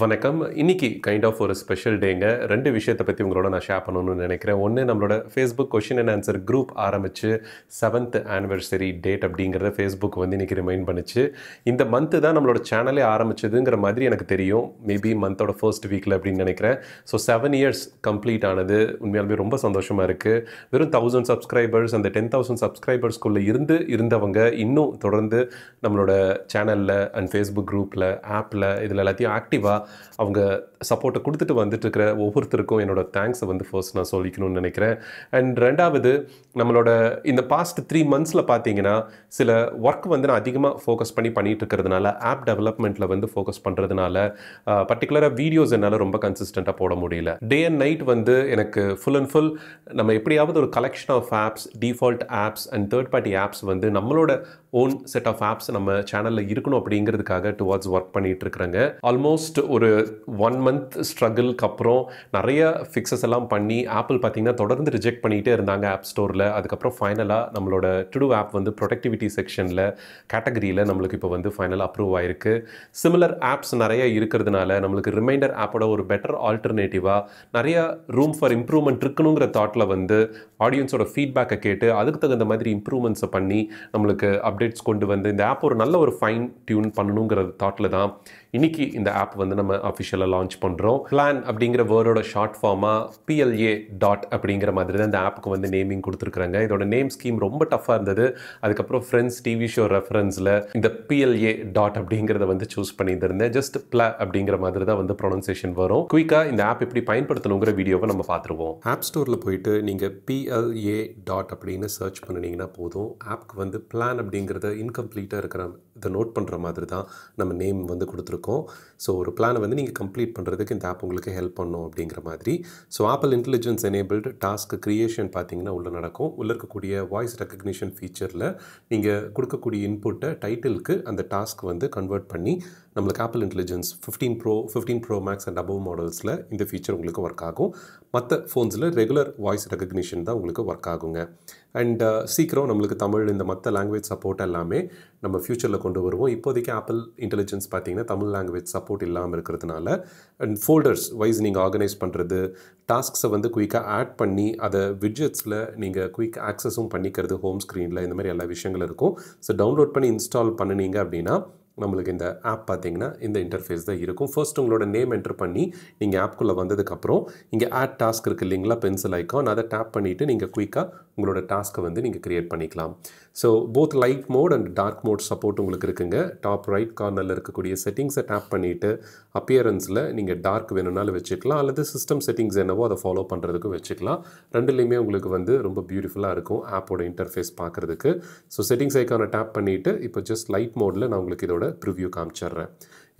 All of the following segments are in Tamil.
வணக்கம் இன்னைக்கு கைண்ட் ஆஃப் ஒரு ஸ்பெஷல் டேங்க ரெண்டு விஷயத்தை பற்றி உங்களோட நான் ஷேர் பண்ணணும்னு நினைக்கிறேன் ஒன்று நம்மளோட Facebook question and answer group ஆரம்பித்து செவன்த் ஆனிவர்சரி டேட் அப்படிங்கிறத ஃபேஸ்புக் வந்து இன்றைக்கி ரிமைண்ட் பண்ணிச்சு இந்த மந்த்து தான் நம்மளோட சேனலே ஆரம்பிச்சதுங்கிற மாதிரி எனக்கு தெரியும் மேபி மந்தோட ஃபர்ஸ்ட் வீக்கில் அப்படின்னு நினைக்கிறேன் ஸோ செவன் இயர்ஸ் கம்ப்ளீட் ஆனது உண்மையாலுமே ரொம்ப சந்தோஷமாக இருக்குது வெறும் தௌசண்ட் சப்ஸ்கிரைபர்ஸ் அந்த டென் தௌசண்ட் சப்ஸ்கிரைபர்ஸ்குள்ளே இருந்து இருந்தவங்க இன்னும் தொடர்ந்து நம்மளோட சேனலில் அண்ட் ஃபேஸ்புக் குரூப்பில் ஆப்பில் இதில் எல்லாத்தையும் ஆக்டிவாக அவங்க சப்போர்ட்டை கொடுத்துட்டு வந்துட்டுருக்கிற ஒவ்வொருத்தருக்கும் என்னோட தேங்க்ஸை வந்து ஃபர்ஸ்ட் நான் சொல்லிக்கணும்னு நினைக்கிறேன் அண்ட் ரெண்டாவது நம்மளோட இந்த பாஸ்ட் த்ரீ மந்த்ஸில் பார்த்தீங்கன்னா சில ஒர்க் வந்து நான் அதிகமாக ஃபோக்கஸ் பண்ணி பண்ணிகிட்ருக்கிறதுனால ஆப் டெவலப்மெண்ட்டில் வந்து ஃபோக்கஸ் பண்ணுறதுனால பர்டிகுலராக வீடியோஸ் என்னால் ரொம்ப கன்சிஸ்டண்ட்டாக போட முடியல டே அண்ட் நைட் வந்து எனக்கு ஃபுல் அண்ட் ஃபுல் நம்ம எப்படியாவது ஒரு collection of apps default apps and third party apps வந்து நம்மளோட ஓன் செட் ஆஃப் ஆப்ஸ் நம்ம சேனலில் இருக்கணும் அப்படிங்கிறதுக்காக டுவார்ட்ஸ் ஒர்க் பண்ணிகிட்டு இருக்கிறாங்க ஆல்மோஸ்ட் ஒரு ஒன் மந்த் ஸ்ட்ரகிள்க்கு அப்புறம் நிறைய ஃபிக்ஸஸ் எல்லாம் பண்ணி ஆப்பிள் பார்த்திங்கன்னா தொடர்ந்து ரிஜெக்ட் பண்ணிகிட்டே இருந்தாங்க ஆப் ஸ்டோரில் அதுக்கப்புறம் ஃபைனலாக நம்மளோட டுடு ஆப் வந்து ப்ரொடக்டிவிட்டி செக்ஷனில் கேட்டகரியில் நம்மளுக்கு இப்போ வந்து ஃபைனலாக அப்ரூவ் ஆயிருக்கு சிமிலர் ஆப்ஸ் நிறைய இருக்கிறதுனால நம்மளுக்கு ரிமைண்டர் ஆப்போட ஒரு பெட்டர் ஆல்டர்னேட்டிவாக நிறைய ரூம் ஃபார் இம்ப்ரூவ்மெண்ட் இருக்கணுங்கிற தாட்டில் வந்து ஆடியன்ஸோட ஃபீட்பேக்கை கேட்டு அதுக்கு தகுந்த மாதிரி இம்ப்ரூவ்மெண்ட்ஸை பண்ணி நம்மளுக்கு அப் அப்டேட்ஸ் கொண்டு வந்து இந்த ஆப் ஒரு நல்ல ஒரு ஃபைன் டியூன் பண்ணணுங்கிற தாட்டில் தான் இன்னைக்கு இந்த ஆப் வந்து நம்ம அஃபிஷியலாக லான்ச் பண்ணுறோம் பிளான் அப்படிங்கிற வேர்டோட ஷார்ட் ஃபார்மாக பிஎல்ஏ டாட் அப்படிங்கிற மாதிரி தான் இந்த ஆப்புக்கு வந்து நேமிங் கொடுத்துருக்குறாங்க இதோட நேம் ஸ்கீம் ரொம்ப டஃப்பாக இருந்தது அதுக்கப்புறம் ஃப்ரெண்ட்ஸ் டிவி ஷோ ரெஃபரன்ஸில் இந்த பிஎல்ஏ டாட் அப்படிங்கிறத வந்து சூஸ் பண்ணியிருந்திருந்தேன் ஜஸ்ட் பிள அப்படிங்கிற மாதிரி தான் வந்து ப்ரொனன்சேஷன் வரும் குயிக்காக இந்த ஆப் எப்படி பயன்படுத்தணுங்கிற வீடியோவை நம்ம பார்த்துருவோம் ஆப் ஸ்டோரில் போயிட்டு நீங்கள் பிஎல்ஏ டாட் அப்படின்னு சர்ச் பண்ணினீங்கன்னா போதும் ஆப்க்கு வந்து பிளான் அப்படிங்கிறத இன்கம்ப்ளீட்டாக இருக்கிற இதை நோட் பண்ணுற மாதிரி தான் நம்ம நேம் வந்து கொடுத்துருக்கோம் ஸோ ஒரு பிளானை வந்து நீங்கள் கம்ப்ளீட் பண்ணுறதுக்கு இந்த ஆப் உங்களுக்கு ஹெல்ப் பண்ணும் அப்படிங்கிற மாதிரி so Apple intelligence enabled task creation பார்த்தீங்கன்னா உள்ளே நடக்கும் உள்ளே இருக்கக்கூடிய வாய்ஸ் ரெக்கக்னிஷன் ஃபீச்சரில் நீங்கள் கொடுக்கக்கூடிய இன்புட்டை டைட்டிலுக்கு அந்த டாஸ்க் வந்து கன்வெர்ட் பண்ணி நம்மளுக்கு Apple intelligence fifteen pro fifteen pro max and above மாடல்ஸில் இந்த ஃபீச்சர் உங்களுக்கு ஒர்க் ஆகும் மற்ற ஃபோன்ஸில் ரெகுலர் வாய்ஸ் ரெக்கக்னிஷன் தான் உங்களுக்கு ஒர்க் ஆகுங்க அண்ட் uh, சீக்கிரம் நம்மளுக்கு தமிழ் இந்த மற்ற லாங்குவேஜ் சப்போர்ட் எல்லாமே நம்ம ஃப்யூச்சரில் கொண்டு வருவோம் இப்போதைக்கு ஆப்பிள் இன்டெலிஜென்ஸ் பார்த்திங்கன்னா தமிழ் லாங்குவேஜ் சப்போர்ட் இல்லாமல் இருக்கிறதுனால அண்ட் ஃபோல்டர்ஸ் வைஸ் நீங்கள் ஆர்கனைஸ் பண்ணுறது டாஸ்க்ஸை வந்து குயிக்காக ஆட் பண்ணி அதை விட்ஜெட்ஸில் நீங்கள் குயிக் ஆக்சஸும் பண்ணிக்கிறது ஹோம் ஸ்க்ரீனில் இந்த மாதிரி எல்லா விஷயங்கள் இருக்கும் ஸோ டவுன்லோட் பண்ணி இன்ஸ்டால் பண்ணினீங்க அப்படின்னா நம்மளுக்கு இந்த ஆப் பார்த்தீங்கன்னா இந்த இன்டர்ஃபேஸ் தான் இருக்கும் ஃபர்ஸ்ட் உங்களோட நேம் என்டர் பண்ணி நீங்கள் ஆப்குள்ளே வந்ததுக்கப்புறம் இங்கே ஆட் டாஸ்க் இருக்குது இல்லைங்களா பென்சில் ஐக்கான் அதை டேப் பண்ணிவிட்டு நீங்கள் குயிக்காக உங்களோட டாஸ்க்கை வந்து நீங்கள் க்ரியேட் பண்ணிக்கலாம் so both light mode and dark mode support உங்களுக்கு இருக்குங்க டாப் ரைட் கார்னரில் இருக்கக்கூடிய செட்டிங்ஸை டேப் பண்ணிவிட்டு அப்பியரன்ஸில் நீங்கள் டார்க் வேணும்னாலும் வச்சுக்கலாம் அல்லது சிஸ்டம் செட்டிங்ஸ் என்னவோ அதை ஃபாலோ பண்ணுறதுக்கும் வச்சுக்கலாம் ரெண்டுலேயுமே உங்களுக்கு வந்து ரொம்ப பியூட்டிஃபுல்லாக இருக்கும் ஆப்போட இன்டர்ஃபேஸ் பார்க்குறதுக்கு ஸோ செட்டிங்ஸ் ஐக்கானை டேப் பண்ணிவிட்டு இப்போ ஜஸ்ட் லைட் மோடில் நான் உங்களுக்கு இதோட ப்ரிவியூ காமிச்சிட்றேன்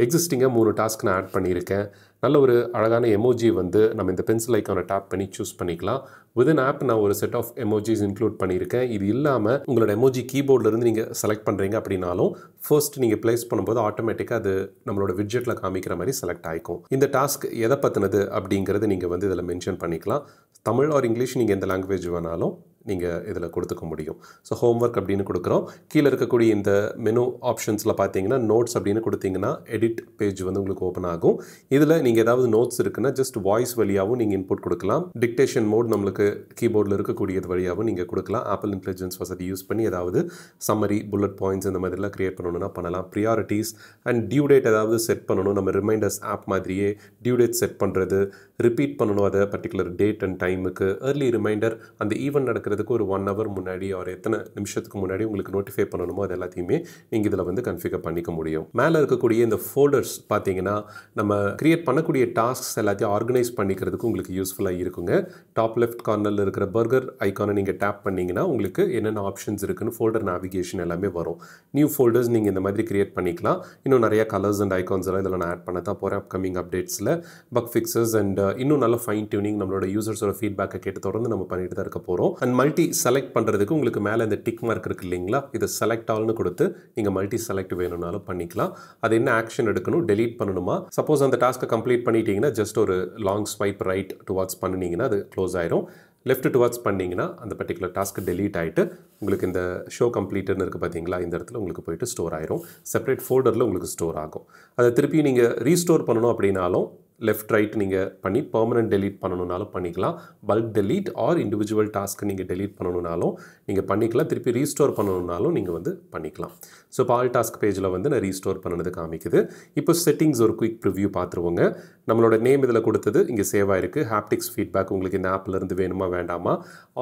எக்ஸிஸ்டிங்காக மூணு டாஸ்க் நான் ஆட் பண்ணியிருக்கேன் நல்ல ஒரு அழகான எமோஜி வந்து நம்ம இந்த பென்சில் ஐக்கானை டேப் பண்ணி சூஸ் பண்ணிக்கலாம் விதன் ஆப் நான் ஒரு செட் ஆஃப் எமோஜிஸ் இன்க்ளூட் பண்ணியிருக்கேன் இது இல்லாமல் உங்களோட எமோஜி கீபோர்ட்லேருந்து நீங்கள் செலக்ட் பண்ணுறீங்க அப்படின்னாலும் ஃபர்ஸ்ட் நீங்கள் ப்ளேஸ் பண்ணும்போது ஆட்டோமேட்டிக்காக அது நம்மளோட விட்ஜெட்டில் காமிக்கிற மாதிரி செலக்ட் ஆகிக்கும் இந்த டாஸ்க் எதை பற்றினது அப்படிங்கிறது நீங்கள் வந்து இதில் மென்ஷன் பண்ணிக்கலாம் தமிழ் ஆர் இங்கிலீஷ் நீங்கள் எந்த லாங்குவேஜ் வேணாலும் நீங்கள் இதில் கொடுத்துக்க முடியும் ஸோ ஹோம் ஒர்க் அப்படின்னு கொடுக்குறோம் கீழே இருக்கக்கூடிய இந்த மெனு ஆப்ஷன்ஸில் பார்த்தீங்கன்னா நோட்ஸ் அப்படின்னு கொடுத்தீங்கன்னா எடிட் பேஜ் வந்து உங்களுக்கு ஓப்பன் ஆகும் இதில் நீங்கள் ஏதாவது நோட்ஸ் இருக்குன்னா ஜஸ்ட் வாய்ஸ் வழியாகவும் நீங்கள் இன்புட் கொடுக்கலாம் டிக்டேஷன் மோட் நம்மளுக்கு கீபோர்டில் இருக்கக்கூடியது வழியாகவும் நீங்கள் கொடுக்கலாம் ஆப்பிள் இன்டெலிஜென்ஸ் வசதி யூஸ் பண்ணி ஏதாவது சம்மரி புல்லட் பாயிண்ட்ஸ் இந்த மாதிரிலாம் க்ரியேட் பண்ணணும்னா பண்ணலாம் ப்ரியாரிட்டிஸ் அண்ட் டியூ டேட் ஏதாவது செட் பண்ணணும் நம்ம ரிமைண்டர்ஸ் ஆப் மாதிரியே டியூ டேட் செட் பண்ணுறது ரிப்பீட் பண்ணணும் அதை பர்டிகுலர் டேட் அண்ட் டைமுக்கு ஏர்லி ரிமைண்டர் அந்த ஈவெண்ட் நடக்கிற நடக்கிறதுக்கு ஒரு ஒன் ஹவர் முன்னாடி ஒரு எத்தனை நிமிஷத்துக்கு முன்னாடி உங்களுக்கு நோட்டிஃபை பண்ணணுமோ அது எல்லாத்தையுமே நீங்கள் இதில் வந்து கன்ஃபிகர் பண்ணிக்க முடியும் மேலே இருக்கக்கூடிய இந்த ஃபோல்டர்ஸ் பார்த்தீங்கன்னா நம்ம கிரியேட் பண்ணக்கூடிய டாஸ்க்ஸ் எல்லாத்தையும் ஆர்கனைஸ் பண்ணிக்கிறதுக்கு உங்களுக்கு யூஸ்ஃபுல்லாக இருக்குங்க டாப் லெஃப்ட் கார்னரில் இருக்கிற பர்கர் ஐக்கானை நீங்கள் டேப் பண்ணிங்கன்னா உங்களுக்கு என்னென்ன ஆப்ஷன்ஸ் இருக்குன்னு ஃபோல்டர் நேவிகேஷன் எல்லாமே வரும் நியூ ஃபோல்டர்ஸ் நீங்கள் இந்த மாதிரி கிரியேட் பண்ணிக்கலாம் இன்னும் நிறையா கலர்ஸ் அண்ட் ஐக்கான்ஸ் எல்லாம் இதில் நான் ஆட் பண்ண தான் போகிறேன் அப்கமிங் அப்டேட்ஸில் பக் ஃபிக்ஸஸ் அண்ட் இன்னும் நல்ல ஃபைன் டியூனிங் நம்மளோட யூசர்ஸோட ஃபீட்பேக்கை கேட்டு தொடர்ந்து நம்ம பண்ணிட்டு தான் இருக்க போகிறோம் அண்ட் மல்டி செலக்ட் பண்ணுறதுக்கு உங்களுக்கு மேலே இந்த டிக் மார்க் இருக்குது இல்லைங்களா இதை செலக்ட் ஆல்னு கொடுத்து நீங்கள் மல்டி செலக்ட் வேணும்னாலும் பண்ணிக்கலாம் அது என்ன ஆக்ஷன் எடுக்கணும் டெலீட் பண்ணணுமா சப்போஸ் அந்த டாஸ்க்கை கம்ப்ளீட் பண்ணிட்டீங்கன்னா ஜஸ்ட் ஒரு லாங் ஸ்வைப் ரைட் டுவார்ட்ஸ் பண்ணினீங்கன்னா அது க்ளோஸ் ஆயிரும் லெஃப்ட் டுவார்ட்ஸ் பண்ணிங்கன்னா அந்த பர்டிகுலர் டாஸ்க் டெலீட் ஆகிட்டு உங்களுக்கு இந்த ஷோ கம்ப்ளீட்டுன்னு இருக்குது பார்த்தீங்களா இந்த இடத்துல உங்களுக்கு போயிட்டு ஸ்டோர் ஆயிரும் செப்பரேட் ஃபோல்டரில் உங்களுக்கு ஸ்டோர் ஆகும் அதை திருப்பி நீங்கள் ரீஸ்டோர் பண்ணணும் அப்படின்னாலும் லெஃப்ட் ரைட் நீங்கள் பண்ணி பர்மனன்ட் டெலீட் பண்ணணுனாலும் பண்ணிக்கலாம் பல்க் டெலீட் ஆர் இண்டிவிஜுவல் டாஸ்க்கு நீங்கள் டெலீட் பண்ணணுனாலும் நீங்கள் பண்ணிக்கலாம் திருப்பி ரீஸ்டோர் பண்ணணுனாலும் நீங்கள் வந்து பண்ணிக்கலாம் ஸோ பால் ஆல் டாஸ்க் பேஜில் வந்து நான் ரீஸ்டோர் பண்ணது காமிக்குது இப்போ செட்டிங்ஸ் ஒரு குயிக் ப்ரிவ்யூ பார்த்துருவோங்க நம்மளோட நேம் இதில் கொடுத்தது இங்கே சேவ் ஆயிருக்கு ஹாப்டிக்ஸ் ஃபீட்பேக் உங்களுக்கு இந்த ஆப்லேருந்து வேணுமா வேண்டாமா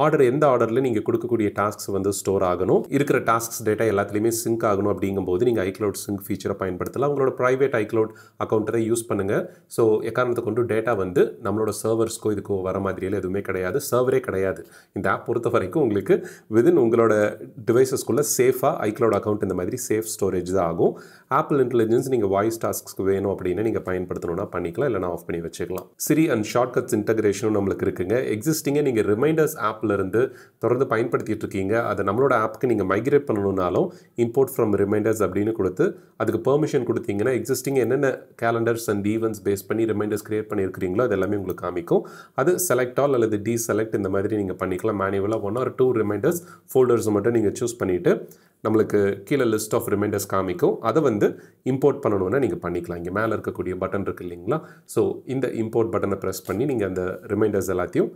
ஆர்டர் எந்த ஆர்டரில் நீங்கள் கொடுக்கக்கூடிய டாஸ்க்ஸ் வந்து ஸ்டோர் ஆகணும் இருக்கிற டாஸ்க்ஸ் டேட்டா எல்லாத்துலேயுமே சிங்க் ஆகணும் அப்படிங்கும்போது நீங்கள் ஐக்ளவுட் சிங்க் ஃபீச்சரை பயன்படுத்தலாம் உங்களோட ப்ரைவேட் ஐக்ளவுட் அக்கௌண்ட்டரை யூஸ் பண்ணுங்கள் ஸோ எக்காரணத்தை கொண்டு டேட்டா வந்து நம்மளோட சர்வர்ஸ்க்கோ இதுக்கோ வர மாதிரியெல்லாம் எதுவுமே கிடையாது சர்வரே கிடையாது இந்த ஆப் பொறுத்த வரைக்கும் உங்களுக்கு விதின் உங்களோட டிவைசஸ்க்குள்ளே சேஃபாக ஐக்ளவுட் அக்கௌண்ட் இந்த மாதிரி சேஃப் ஸ்டோரேஜ் தான் ஆகும் ஆப்பிள் இன்டெலிஜென்ஸ் நீங்கள் வாய்ஸ் டாஸ்க்கு வேணும் அப்படின்னா நீங்கள் பயன்படுத்தணும்னா பண்ணிக்கலாம் இல்லை நான் ஆஃப் பண்ணி வச்சுக்கலாம் சிரி அண்ட் ஷார்ட்கட்ஸ் இன்டகிரேஷனும் நம்மளுக்கு இருக்குங்க எக்ஸிஸ்டிங்கே நீங்கள் ரிமைண்டர்ஸ் ஆப்லேருந்து தொடர்ந்து பயன்படுத்திட்டு இருக்கீங்க அதை நம்மளோட ஆப்புக்கு நீங்கள் மைக்ரேட் பண்ணணுனாலும் இம்போர்ட் ஃப்ரம் ரிமைண்டர்ஸ் அப்படின்னு கொடுத்து அதுக்கு பெர்மிஷன் கொடுத்தீங்கன்னா எக்ஸிஸ்டிங் என்னென்ன கேலண்டர்ஸ் அண்ட் ஈவெண்ட்ஸ் பேஸ் பண்ணி ரிமைண்டர்ஸ் கிரியேட் பண்ணியிருக்கிறீங்களோ அது எல்லாமே உங்களுக்கு காமிக்கும் அது செலக்ட் ஆல் அல்லது டீ செலக்ட் இந்த மாதிரி நீங்கள் பண்ணிக்கலாம் மேனுவலாக one or two reminders folders மட்டும் நீங்கள் சூஸ் பண்ணிவிட்டு நம்மளுக்கு கீழே லிஸ்ட் ஆஃப் ரிமைண்டர்ஸ் காமிக்கும் அதை வந்து இம்போர்ட் பண்ணணுன்னா நீங்கள் பண்ணிக்கலாம் இங்கே மேலே இருக்கக்கூடிய பட்டன் இருக்குது இல்லைங்களா ஸோ இந்த இம்போர்ட் பட்டனை ப்ரெஸ் பண்ணி நீங்கள் அந்த ரிமைண்டர்ஸ் எல்லாத்தையும்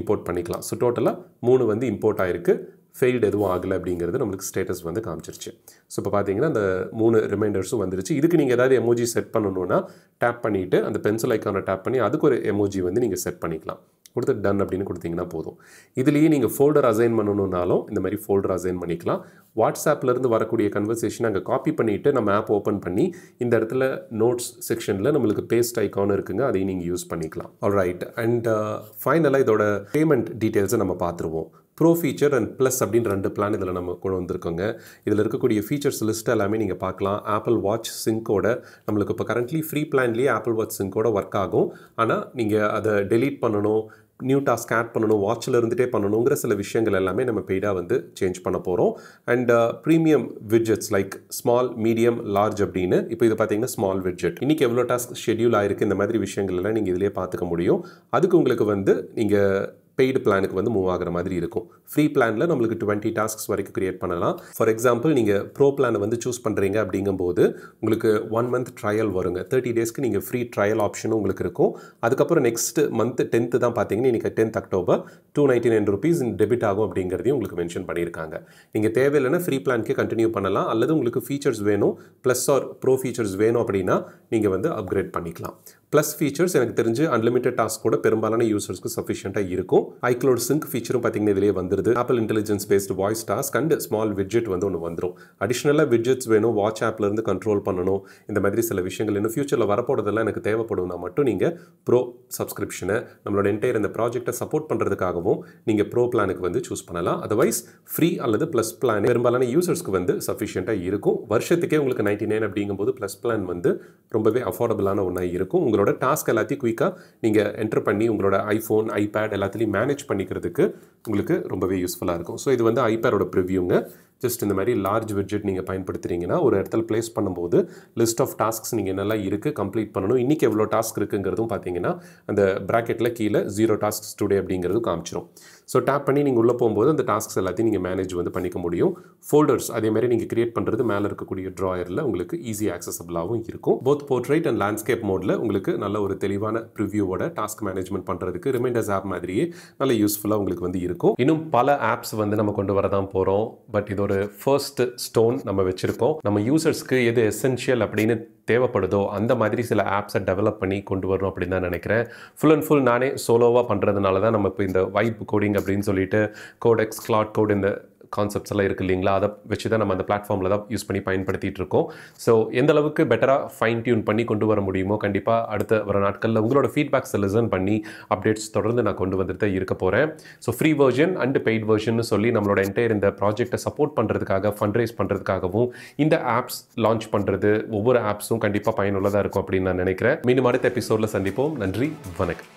இம்போர்ட் பண்ணிக்கலாம் ஸோ டோட்டலாக மூணு வந்து இம்போர்ட் ஆகிருக்கு ஃபெயில்டு எதுவும் ஆகலை அப்படிங்கிறது நம்மளுக்கு ஸ்டேட்டஸ் வந்து காமிச்சிருச்சு ஸோ இப்போ பார்த்தீங்கன்னா அந்த மூணு ரிமைண்டர்ஸும் வந்துருச்சு இதுக்கு நீங்கள் ஏதாவது எமோஜி செட் பண்ணணுன்னா டேப் பண்ணிவிட்டு அந்த பென்சில் ஐக்கானை டேப் பண்ணி அதுக்கு ஒரு எமோஜி வந்து நீங்கள் செட் பண்ணிக்கலாம் கொடுத்து டன் அப்படின்னு கொடுத்தீங்கன்னா போதும் இதுலேயே நீங்கள் ஃபோல்டர் அசைன் பண்ணணுன்னாலும் இந்த மாதிரி ஃபோல்டர் அசைன் பண்ணிக்கலாம் வாட்ஸ்அப்லேருந்து வரக்கூடிய கன்வர்சேஷனை அங்கே காப்பி பண்ணிவிட்டு நம்ம ஆப் ஓப்பன் பண்ணி இந்த இடத்துல நோட்ஸ் செக்ஷனில் நம்மளுக்கு பேஸ்ட் ஐக்கான் இருக்குங்க அதையும் நீங்கள் யூஸ் பண்ணிக்கலாம் ஆல் ரைட் அண்ட் ஃபைனலாக இதோட பேமெண்ட் டீட்டெயில்ஸை நம்ம பார்த்துருவோம் ப்ரோ ஃபீச்சர் அண்ட் ப்ளஸ் அப்படின்னு ரெண்டு பிளான் இதில் நம்ம கொண்டு வந்திருக்கோங்க இதில் இருக்கக்கூடிய ஃபீச்சர்ஸ் லிஸ்ட் எல்லாமே நீங்கள் பார்க்கலாம் ஆப்பிள் வாட்ச் சிங்கோட நம்மளுக்கு இப்போ கரண்ட்லி ஃப்ரீ பிளான்லேயே ஆப்பிள் வாட்ச் சிங்கோட ஒர்க் ஆகும் ஆனால் நீங்கள் அதை டெலீட் பண்ணணும் நியூ டாஸ்க் ஆட் பண்ணணும் வாட்சில் இருந்துகிட்டே பண்ணணுங்கிற சில விஷயங்கள் எல்லாமே நம்ம பெய்டாக வந்து சேஞ்ச் பண்ண போகிறோம் and premium widgets like small medium large அப்படின்னு இப்போ இது பார்த்தீங்கன்னா ஸ்மால் விட்ஜெட் இன்றைக்கி எவ்வளோ டாஸ்க் ஷெடியூல் ஆயிருக்கு இந்த மாதிரி விஷயங்கள்லாம் நீங்கள் இதிலே பார்த்துக்க முடியும் அதுக்கு உங்களுக்கு வந்து நீங்கள் பெய்டு பிளானுக்கு வந்து மூவ் ஆகிற மாதிரி இருக்கும் ஃப்ரீ பிளானில் நம்மளுக்கு டுவெண்ட்டி டாஸ்க்ஸ் வரைக்கும் க்ரியேட் பண்ணலாம் ஃபார் எக்ஸாம்பிள் நீங்கள் ப்ரோ பிளானை வந்து சூஸ் பண்ணுறீங்க அப்படிங்கும்போது உங்களுக்கு ஒன் மந்த் ட்ரையல் வருங்க தேர்ட்டி டேஸ்க்கு நீங்கள் ஃப்ரீ ட்ரையல் ஆப்ஷனும் உங்களுக்கு இருக்கும் அதுக்கப்புறம் நெக்ஸ்ட் மந்த் டென்த்து தான் பார்த்தீங்கன்னா இன்றைக்கி tenth October two ninety nine rupees debit ஆகும் அப்படிங்கிறதையும் உங்களுக்கு மென்ஷன் பண்ணியிருக்காங்க நீங்கள் தேவையில்லைன்னா ஃப்ரீ பிளான்க்கே கண்டினியூ பண்ணலாம் அல்லது உங்களுக்கு ஃபீச்சர்ஸ் வேணும் ப்ளஸ் ஆர் ப்ரோ ஃபீச்சர்ஸ் வேணும் அப்படின்னா நீங்கள் வந்து அப்கிரேட் பண்ணிக்கலாம் ப்ளஸ் ஃபீச்சர்ஸ் எனக்கு தெரிஞ்சு அன்லிமிட்டட் டாஸ்க் கூட பெரும்பாலான யூசர்ஸ்க்கு சஃபிஷியண்டாக இருக்கும் ஐக்ளோட் சிங்க் ஃபீச்சரும் பார்த்தீங்கன்னா இதிலே வந்துருது Apple intelligence based voice task and small widget வந்து ஒன்று வந்துடும் அடிஷ்னலாக விட்ஜெட்ஸ் வேணும் வாட்ச் ஆப்லேருந்து கண்ட்ரோல் பண்ணணும் இந்த மாதிரி சில விஷயங்கள் இன்னும் ஃபியூச்சரில் வரப்போறதெல்லாம் எனக்கு தேவைப்படும்னா மட்டும் நீங்கள் ப்ரோ சப்ஸ்கிரிப்ஷனை நம்மளோட என்டையர் இந்த ப்ராஜெக்டை சப்போர்ட் பண்ணுறதுக்காகவும் நீங்கள் ப்ரோ பிளானுக்கு வந்து சூஸ் பண்ணலாம் அதர்வைஸ் ஃப்ரீ அல்லது ப்ளஸ் பிளான் பெரும்பாலான யூசர்ஸ்க்கு வந்து சஃபிஷியண்டாக இருக்கும் வருஷத்துக்கே உங்களுக்கு நைன்டி நைன் அப்படிங்கும்போது ப்ளஸ் பிளான் வந்து ரொம்பவே அஃபோர்டபுளான ஒன்றாக இருக்கும் உங்களோட டாஸ்க் எல்லாத்தையும் குயிக்காக நீங்கள் என்டர் பண்ணி உங்களோட ஐஃபோன் ஐபேட் எல்லாத்துலேயும் மேனேஜ் பண்ணிக்கிறதுக்கு உங்களுக்கு ரொம்பவே யூஸ்ஃபுல்லாக இருக்கும் ஸோ இது வந்து ஐபேடோட ப்ரிவியூங்க ஜஸ்ட் இந்த மாதிரி லார்ஜ் பட்ஜெட் நீங்கள் பயன்படுத்துகிறீங்கன்னா ஒரு இடத்துல பிளேஸ் பண்ணும்போது லிஸ்ட் ஆஃப் டாஸ்க்ஸ் நீங்கள் என்னெல்லாம் இருக்குது கம்ப்ளீட் பண்ணணும் இன்றைக்கி எவ்வளோ டாஸ்க் இருக்குங்கிறதும் பார்த்தீங்கன்னா அந்த ப்ராக்கெட்டில் கீழே ஜீரோ டாஸ்க்ஸ் டுடே அப்படிங்கிறது காமிச்சிடும் ஸோ டேப் பண்ணி நீங்கள் உள்ளே போகும்போது அந்த டாஸ்க்ஸ் எல்லாத்தையும் நீங்கள் மேனேஜ் வந்து பண்ணிக்க முடியும் ஃபோல்டர்ஸ் அதேமாதிரி நீங்கள் கிரியேட் பண்ணுறது மேலே இருக்கக்கூடிய ட்ராயரில் உங்களுக்கு ஈஸி ஆக்சசபிளாகவும் இருக்கும் போத் போர்ட்ரேட் அண்ட் லேண்ட்ஸ்கேப் மோடில் உங்களுக்கு நல்ல ஒரு தெளிவான ப்ரிவியூவோட டாஸ்க் மேனேஜ்மெண்ட் பண்ணுறதுக்கு ரிமைண்டர்ஸ் ஆப் மாதிரியே நல்ல யூஸ்ஃபுல்லாக உங்களுக்கு வந்து இருக்கும் இன்னும் பல ஆப்ஸ் வந்து நம்ம கொண்டு வரதான் போகிறோம் பட் இதோ ஒரு ஃபர்ஸ்ட் ஸ்டோன் நம்ம வச்சுருக்கோம் நம்ம யூசர்ஸ்க்கு எது எசென்ஷியல் அப்படின்னு தேவைப்படுதோ அந்த மாதிரி சில ஆப்ஸை டெவலப் பண்ணி கொண்டு வரணும் அப்படின்னு தான் நினைக்கிறேன் ஃபுல் அண்ட் ஃபுல் நானே சோலோவாக பண்ணுறதுனால தான் நம்ம இப்போ இந்த வைப் கோடிங் அப்படின்னு சொல்லிட்டு கோடெக்ஸ் கிளாட் கோட் இந்த கான்செப்ட்ஸ் எல்லாம் இருக்குது இல்லைங்களா அதை வச்சு தான் நம்ம அந்த பிளாட்ஃபார்மில் தான் யூஸ் பண்ணி பயன்படுத்திகிட்டு இருக்கோம் ஸோ எந்த அளவுக்கு பெட்டராக ஃபைன் டியூன் பண்ணி கொண்டு வர முடியுமோ கண்டிப்பாக அடுத்த வர நாட்களில் உங்களோட ஃபீட்பேக்ஸை லிசன் பண்ணி அப்டேட்ஸ் தொடர்ந்து நான் கொண்டு வந்துட்டு இருக்க போகிறேன் so free version and paid version சொல்லி நம்மளோட என்டையர் இந்த ப்ராஜெக்டை சப்போர்ட் பண்ணுறதுக்காக ஃபண்ட் ரைஸ் பண்ணுறதுக்காகவும் இந்த ஆப்ஸ் லான்ச் பண்ணுறது ஒவ்வொரு ஆப்ஸும் கண்டிப்பாக பயனுள்ளதாக இருக்கும் அப்படின்னு நான் நினைக்கிறேன் மீண்டும் அடுத்த எபிசோடில் சந்திப்போம் நன்றி வணக்கம்